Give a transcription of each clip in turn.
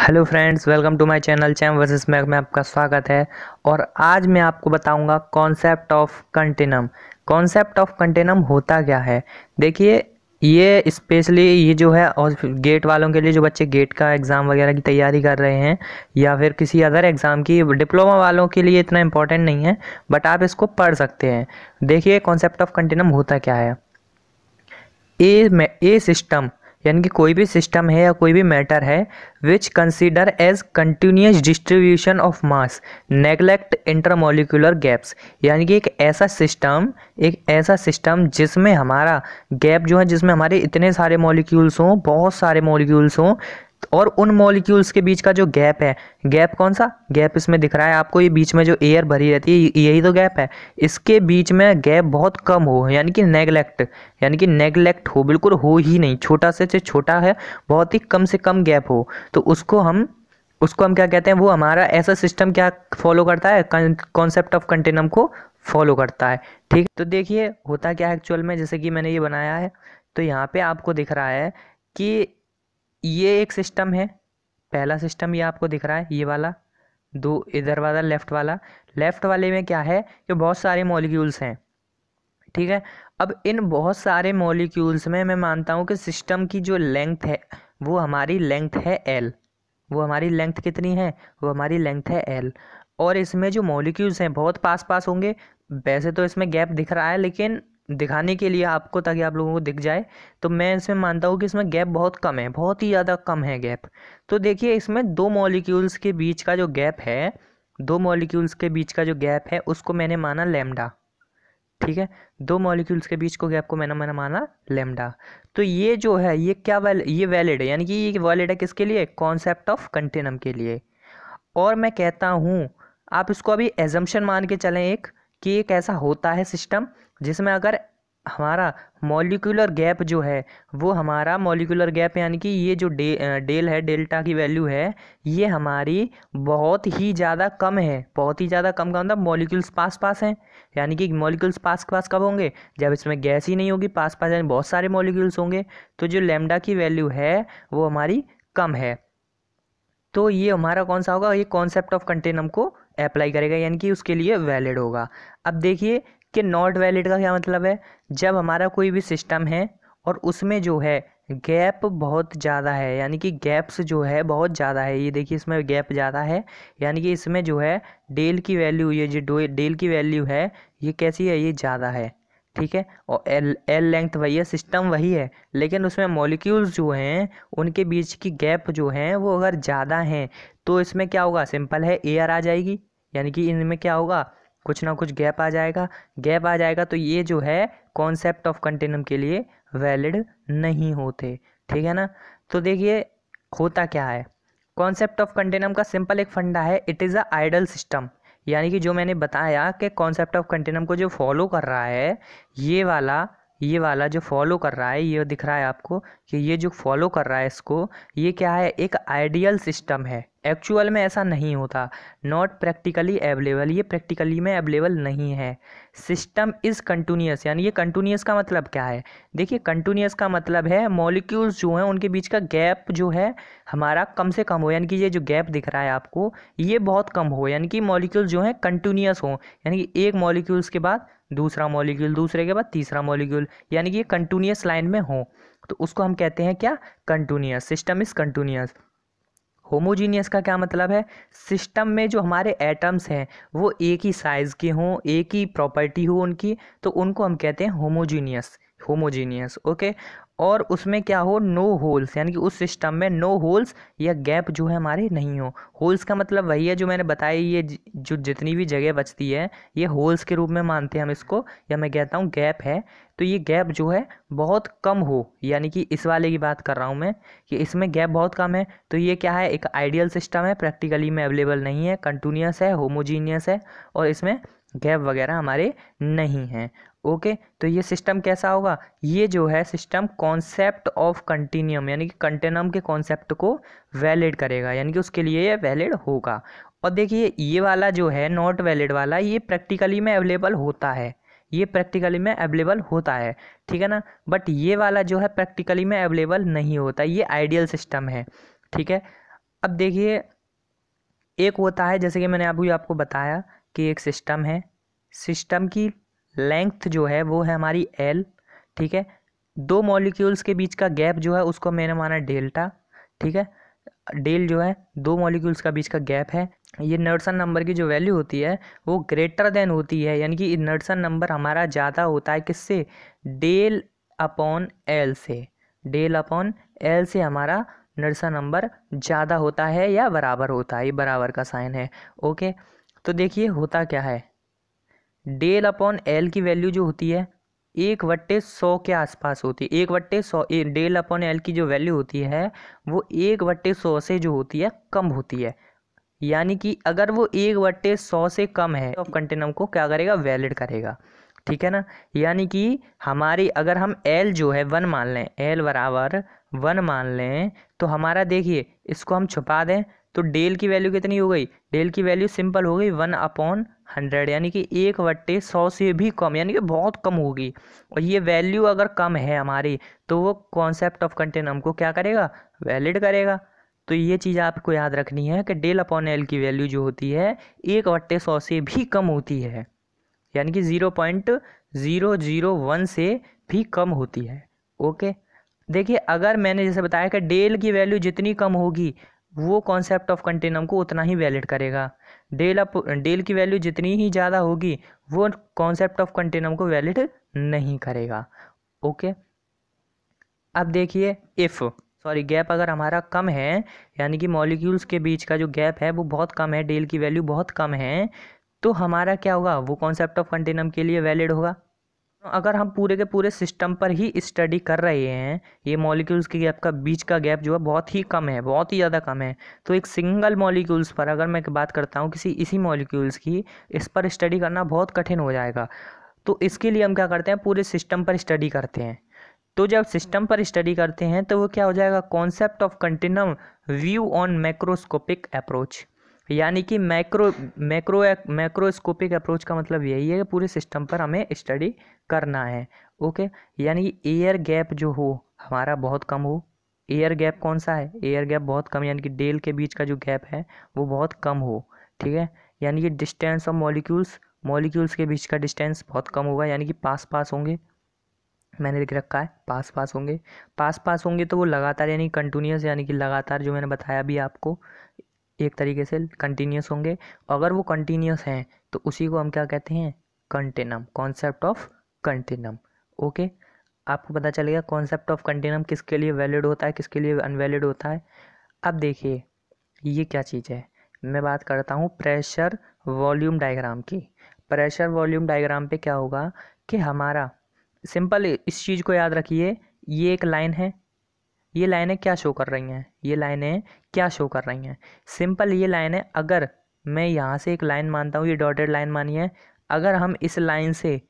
hello friends welcome to my channel chem versus mech में आपका स्वागत है और आज मैं आपको बताऊंगा concept of continuum concept of continuum होता क्या है देखिए ये स्पेशली ये जो है और गेट वालों के लिए जो बच्चे गेट का एग्ज़ाम वगैरह की तैयारी कर रहे हैं या फिर किसी अदर एग्ज़ाम की डिप्लोमा वालों के लिए इतना इम्पोर्टेंट नहीं है बट आप इसको पढ़ सकते हैं देखिए कॉन्सेप्ट ऑफ कंटेनम होता क्या है ए में ए सिस्टम यानी कि कोई भी सिस्टम है या कोई भी मैटर है which consider as continuous distribution of mass neglect intermolecular gaps यानी कि एक ऐसा सिस्टम एक ऐसा सिस्टम जिसमें हमारा गैप जो है जिसमें हमारे इतने सारे मॉलिक्यूल्स हों बहुत सारे मॉलिक्यूल्स हों और उन मॉलिक्यूल्स के बीच का जो गैप है गैप कौन सा गैप इसमें दिख रहा है आपको ये बीच में जो एयर भरी रहती है यही तो गैप है इसके बीच में गैप बहुत कम हो यानी कि नेगलेक्ट यानी कि नेगलेक्ट हो बिल्कुल हो ही नहीं छोटा से छोटा है बहुत ही कम से कम गैप हो तो उसको हम उसको हम क्या कहते हैं वो हमारा ऐसा सिस्टम क्या फॉलो करता है कॉन्सेप्ट ऑफ कंटेनम को फॉलो करता है ठीक तो देखिए होता क्या है एक्चुअल में जैसे कि मैंने ये बनाया है तो यहाँ पे आपको दिख रहा है कि ये एक सिस्टम है पहला सिस्टम ये आपको दिख रहा है ये वाला दो इधर वाला लेफ़्ट वाला लेफ़्ट वाले में क्या है कि बहुत सारे मॉलिक्यूल्स हैं ठीक है अब इन बहुत सारे मॉलिक्यूल्स में मैं मानता हूँ कि सिस्टम की जो लेंथ है वो हमारी लेंथ है एल वो हमारी लेंथ कितनी है वो हमारी लेंथ है एल और इसमें जो मॉलिक्यूल्स हैं बहुत पास पास होंगे वैसे तो इसमें गैप दिख रहा है लेकिन दिखाने के लिए आपको ताकि आप लोगों को दिख जाए तो मैं इसमें मानता हूँ कि इसमें गैप बहुत कम है बहुत ही ज़्यादा कम है गैप तो देखिए इसमें दो मॉलिक्यूल्स के बीच का जो गैप है दो मॉलिक्यूल्स के बीच का जो गैप है उसको मैंने माना लेमडा ठीक है दो मॉलिक्यूल्स के बीच को गैप को मैंने मैंने माना लेमडा तो ये जो है ये क्या वैल ये वैलिड है यानी कि ये वैलिड है किसके लिए कॉन्सेप्ट ऑफ कंटेनम के लिए और मैं कहता हूँ आप इसको अभी एजम्पन मान के चलें एक कि एक ऐसा होता है सिस्टम जिसमें अगर हमारा मॉलिकुलर गैप जो है वो हमारा मॉलिकुलर गैप यानी कि ये जो डे डेल है डेल्टा की वैल्यू है ये हमारी बहुत ही ज़्यादा कम है बहुत ही ज़्यादा कम का मतलब मॉलिक्यूल्स पास पास हैं यानी कि मॉलिक्यूल्स पास पास कब होंगे जब इसमें गैस ही नहीं होगी पास पास यानी बहुत सारे मॉलिक्यूल्स होंगे तो जो लेमडा की वैल्यू है वो हमारी कम है तो ये हमारा कौन सा होगा ये कॉन्सेप्ट ऑफ कंटेनम को अप्लाई करेगा यानी कि उसके लिए वैलिड होगा अब देखिए कि नॉट वैलिड का क्या मतलब है जब हमारा कोई भी सिस्टम है और उसमें जो है गैप बहुत ज़्यादा है यानी कि गैप्स जो है बहुत ज़्यादा है ये देखिए इसमें गैप ज़्यादा है यानी कि इसमें जो है डेल की वैल्यू ये जो डेल की वैल्यू है ये कैसी है ये ज़्यादा है ठीक है और एल एल लेंथ वही है सिस्टम वही है लेकिन उसमें मॉलिक्यूल्स जो हैं उनके बीच की गैप जो हैं वो अगर ज़्यादा हैं तो इसमें क्या होगा सिंपल है एयर आ जाएगी यानी कि इनमें क्या होगा कुछ ना कुछ गैप आ जाएगा गैप आ जाएगा तो ये जो है कॉन्सेप्ट ऑफ कंटेनम के लिए वैलिड नहीं होते ठीक है ना तो देखिए होता क्या है कॉन्सेप्ट ऑफ कंटेनम का सिंपल एक फंडा है it is a ideal system यानी कि जो मैंने बताया कि कॉन्सेप्ट ऑफ कंटेनम को जो फॉलो कर रहा है ये वाला ये वाला जो फॉलो कर रहा है ये दिख रहा है आपको कि ये जो फॉलो कर रहा है इसको ये क्या है एक आइडियल सिस्टम है एक्चुअल में ऐसा नहीं होता नॉट प्रैक्टिकली एवेलेबल ये प्रैक्टिकली में एवेलेबल नहीं है सिस्टम इज़ कंटिन्यूस यानी ये कंटिन्यूस का मतलब क्या है देखिए कंटिन्यूस का मतलब है मॉलिक्यूल्स जो हैं उनके बीच का गैप जो है हमारा कम से कम हो यानी कि ये जो गैप दिख रहा है आपको ये बहुत कम हो यानी कि मॉलिक्यूल जो हैं कंटिन्यूस हो यानी कि एक मॉलिक्यूल्स के बाद दूसरा मॉलिक्यूल दूसरे के बाद तीसरा मॉलिक्यूल यानी कि ये कंटिन्यूस लाइन में हो तो उसको हम कहते हैं क्या continuous system is continuous homogeneous का क्या मतलब है सिस्टम में जो हमारे एटम्स हैं वो एक ही साइज़ के हों एक ही प्रॉपर्टी हो उनकी तो उनको हम कहते हैं होमोजीनियस होमोजीनियस ओके और उसमें क्या हो नो होल्स यानी कि उस सिस्टम में नो होल्स या गैप जो है हमारे नहीं हो होल्स का मतलब वही है जो मैंने बताया ये जो जितनी भी जगह बचती है ये होल्स के रूप में मानते हैं हम इसको या मैं कहता हूँ गैप है तो ये गैप जो है बहुत कम हो यानी कि इस वाले की बात कर रहा हूँ मैं कि इसमें गैप बहुत कम है तो ये क्या है एक आइडियल सिस्टम है प्रैक्टिकली में अवेलेबल नहीं है कंटिन्यूस है होमोजीनियस है और इसमें गैप वगैरह हमारे नहीं हैं ओके तो ये सिस्टम कैसा होगा ये जो है सिस्टम कॉन्सेप्ट ऑफ कंटिन्यूम यानी कि कंटेनम के कॉन्सेप्ट को वैलिड करेगा यानी कि उसके लिए ये वैलिड होगा और देखिए ये वाला जो है नॉट वैलिड वाला ये प्रैक्टिकली में अवेलेबल होता है ये प्रैक्टिकली में अवेलेबल होता है ठीक है ना बट ये वाला जो है प्रैक्टिकली में अवेलेबल नहीं होता ये आइडियल सिस्टम है ठीक है अब देखिए एक होता है जैसे कि मैंने अभी आपको बताया कि एक सिस्टम है सिस्टम की लेंथ जो है वो है हमारी एल ठीक है दो मॉलिक्यूल्स के बीच का गैप जो है उसको मैंने माना डेल्टा ठीक है डेल जो है दो मॉलिक्यूल्स का बीच का गैप है ये नर्सन नंबर की जो वैल्यू होती है वो ग्रेटर देन होती है यानी कि नर्सन नंबर हमारा ज़्यादा होता है किससे डेल अपॉन एल से डेल अपॉन एल से हमारा नर्सन नंबर ज़्यादा होता है या बराबर होता है ये बराबर का साइन है ओके तो देखिए होता क्या है डेल अपॉन एल की वैल्यू जो होती है एक वट्टे सौ के आसपास होती है एक वट्टे सौ डेल अपॉन एल की जो वैल्यू होती है वो एक वट्टे सौ से जो होती है कम होती है यानी कि अगर वो एक वट्टे सौ से कम है तो कंटेनम को क्या करेगा वैलिड करेगा ठीक है ना यानी कि हमारी अगर हम एल जो है वन मान लें एल बराबर वन मान लें तो हमारा देखिए इसको हम छुपा दें तो डेल की वैल्यू कितनी हो गई डेल की वैल्यू सिंपल हो गई वन अपॉन हंड्रेड यानी कि एक बट्टे सौ से भी कम यानी कि बहुत कम होगी और ये वैल्यू अगर कम है हमारी तो वो कॉन्सेप्ट ऑफ कंटेंट हमको क्या करेगा वैलिड करेगा तो ये चीज़ आपको याद रखनी है कि डेल अपॉन एल की वैल्यू जो होती है एक बट्टे सौ से भी कम होती है यानी कि zero point zero zero one से भी कम होती है ओके देखिए अगर मैंने जैसे बताया कि डेल की वैल्यू जितनी कम होगी वो कॉन्सेप्ट ऑफ कंटेनम को उतना ही वैलिड करेगा डेल अप डेल की वैल्यू जितनी ही ज़्यादा होगी वो कॉन्सेप्ट ऑफ कंटेनम को वैलिड नहीं करेगा ओके अब देखिए इफ़ सॉरी गैप अगर हमारा कम है यानी कि मॉलिक्यूल्स के बीच का जो गैप है वो बहुत कम है डेल की वैल्यू बहुत कम है तो हमारा क्या होगा वो कॉन्सेप्ट ऑफ कंटेनम के लिए वैलिड होगा अगर हम पूरे के पूरे सिस्टम पर ही स्टडी कर रहे हैं ये मॉलिक्यूल्स के गैप का बीच का गैप जो है बहुत ही कम है बहुत ही ज़्यादा कम है तो एक सिंगल मॉलिक्यूल्स पर अगर मैं बात करता हूँ किसी इसी मॉलिक्यूल्स की इस पर स्टडी करना बहुत कठिन हो जाएगा तो इसके लिए हम क्या करते हैं पूरे सिस्टम पर स्टडी करते हैं तो जब सिस्टम पर स्टडी करते हैं तो वो क्या हो जाएगा concept of continuum view on macroscopic approach यानी कि मैक्रो मैक्रो मैक्रोस्कोपिक अप्रोच का मतलब यही है कि पूरे सिस्टम पर हमें स्टडी करना है ओके यानी कि एयर गैप जो हो हमारा बहुत कम हो एयर गैप कौन सा है एयर गैप बहुत कम यानी कि डेल के बीच का जो गैप है वो बहुत कम हो ठीक है यानी कि डिस्टेंस ऑफ मॉलिक्यूल्स मॉलिक्यूल्स के बीच का डिस्टेंस बहुत कम होगा यानी कि पास पास होंगे मैंने लिख रखा है पास पास होंगे पास पास होंगे तो वो लगातार यानी कंटिन्यूस यानी कि लगातार जो मैंने बताया अभी आपको एक तरीके से कंटिन्यूस होंगे अगर वो कंटिन्यूस हैं तो उसी को हम क्या कहते हैं continuum concept of continuum okay आपको पता चलेगा कॉन्सेप्ट ऑफ कंटेनम किसके लिए वैलिड होता है किसके लिए अनवैलिड होता है अब देखिए ये क्या चीज़ है मैं बात करता हूँ प्रेशर वॉल्यूम डायग्राम की प्रेशर वॉल्यूम डायग्राम पे क्या होगा कि हमारा सिंपल इस चीज़ को याद रखिए ये एक लाइन है ये लाइनें क्या शो कर रही हैं ये लाइनें क्या शो कर रही हैं सिंपल ये लाइनें अगर मैं यहाँ से एक लाइन मानता हूँ ये डॉटेड लाइन मानी है अगर हम इस लाइन से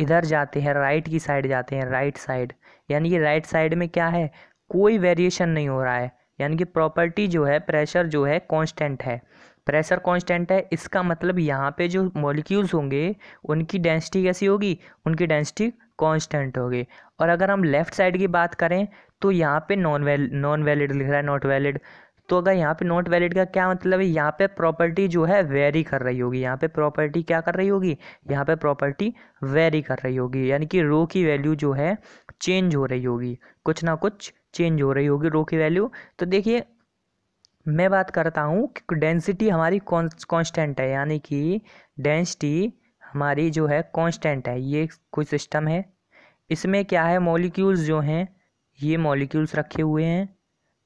इधर जाते हैं राइट की साइड जाते हैं राइट साइड यानी ये राइट साइड में क्या है कोई वेरिएशन नहीं हो रहा है यानी कि प्रॉपर्टी जो है प्रेशर जो है कांस्टेंट है प्रेशर कांस्टेंट है इसका मतलब यहाँ पे जो मॉलिक्यूल्स होंगे उनकी डेंसिटी कैसी होगी उनकी डेंसिटी कांस्टेंट होगी और अगर हम लेफ़्ट साइड की बात करें तो यहाँ पे नॉन वैल नॉन वैलिड लिख रहा है नॉट वैलिड तो अगर यहाँ पे नॉट वैलिड का क्या मतलब है यहाँ पे प्रॉपर्टी जो है वेरी कर रही होगी यहाँ पे प्रॉपर्टी क्या कर रही होगी यहाँ पे प्रॉपर्टी वेरी कर रही होगी यानी कि रो की वैल्यू जो है चेंज हो रही होगी कुछ ना कुछ चेंज हो रही होगी रो की वैल्यू तो देखिए मैं बात करता हूँ कि डेंसिटी हमारी कॉन्स्टेंट है यानी कि डेंसिटी हमारी जो है कांस्टेंट है ये कोई सिस्टम है इसमें क्या है मॉलिक्यूल्स जो हैं ये मॉलिक्यूल्स रखे हुए हैं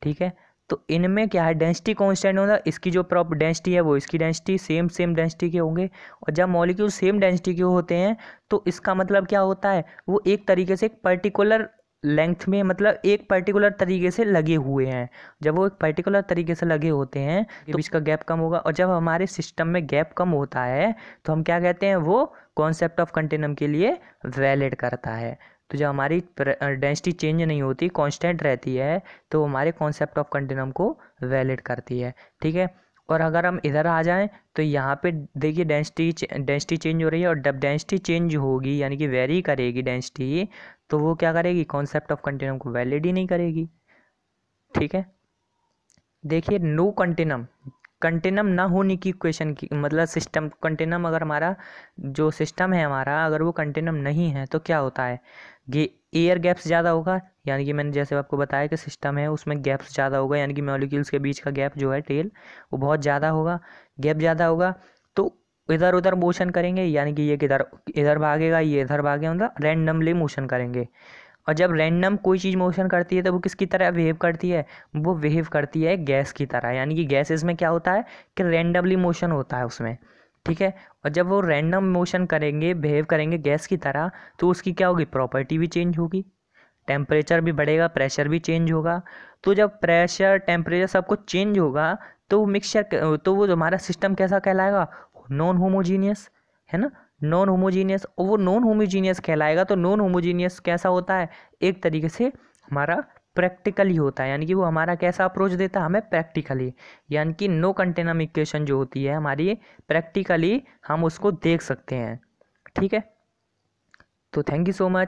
ठीक है तो इनमें क्या है डेंसिटी कांस्टेंट होगा इसकी जो प्रॉपर डेंसिटी है वो इसकी डेंसिटी सेम सेम डेंसिटी के होंगे और जब मॉलिक्यूल सेम डेंसिटी के होते हैं तो इसका मतलब क्या होता है वो एक तरीके से एक पर्टिकुलर लेंथ में मतलब एक पर्टिकुलर तरीके से लगे हुए हैं जब वो एक पर्टिकुलर तरीके से लगे होते हैं तो इसका गैप कम होगा और जब हमारे सिस्टम में गैप कम होता है तो हम क्या कहते हैं वो कॉन्सेप्ट ऑफ कंटेनम के लिए वैलिड करता है तो जब हमारी डेंसिटी चेंज नहीं होती कांस्टेंट रहती है तो हमारे कॉन्सेप्ट ऑफ कंटेनम को वैलिड करती है ठीक है और अगर हम इधर आ जाएं तो यहाँ पे देखिए डेंसिटी डेंसिटी चेंज हो रही है और जब डेंसिटी चेंज होगी यानी कि वेरी करेगी डेंसिटी तो वो क्या करेगी कॉन्सेप्ट ऑफ कंटिनम को वैलिड ही नहीं करेगी ठीक है देखिए नो कंटिनम कंटेनम ना होने की क्वेश्चन की मतलब सिस्टम कंटेनम अगर हमारा जो सिस्टम है हमारा अगर वो कंटेनम नहीं है तो क्या होता है ये एयर गैप्स ज़्यादा होगा यानी कि मैंने जैसे आपको बताया कि सिस्टम है उसमें गैप्स ज़्यादा होगा यानी कि मॉलिक्यूल्स के बीच का गैप जो है टेल वो बहुत ज़्यादा होगा गैप ज़्यादा होगा तो इधर उधर मोशन करेंगे यानी कि ये किधर इधर भागेगा ये इधर भागेगा मतलब रैंडमली मोशन करेंगे और जब रैंडम कोई चीज़ मोशन करती है तो वो किसकी तरह बिहेव करती है वो बिहेव करती है गैस की तरह यानी कि गैस में क्या होता है कि रैंडमली मोशन होता है उसमें ठीक है और जब वो रैंडम मोशन करेंगे बिहेव करेंगे गैस की तरह तो उसकी क्या होगी प्रॉपर्टी भी चेंज होगी टेम्परेचर भी बढ़ेगा प्रेशर भी चेंज होगा तो जब प्रेशर टेम्परेचर सब कुछ चेंज होगा तो मिक्सचर तो वो हमारा सिस्टम कैसा कहलाएगा नॉन होमोजीनियस है ना नॉन होमोजीनियस और वो नॉन होमोजीनियस कहलाएगा तो नॉन होमोजीनियस कैसा होता है एक तरीके से हमारा प्रैक्टिकली होता है यानी कि वो हमारा कैसा अप्रोच देता है हमें प्रैक्टिकली यानी कि नो इक्वेशन जो होती है हमारी प्रैक्टिकली हम उसको देख सकते हैं ठीक है तो थैंक यू सो मच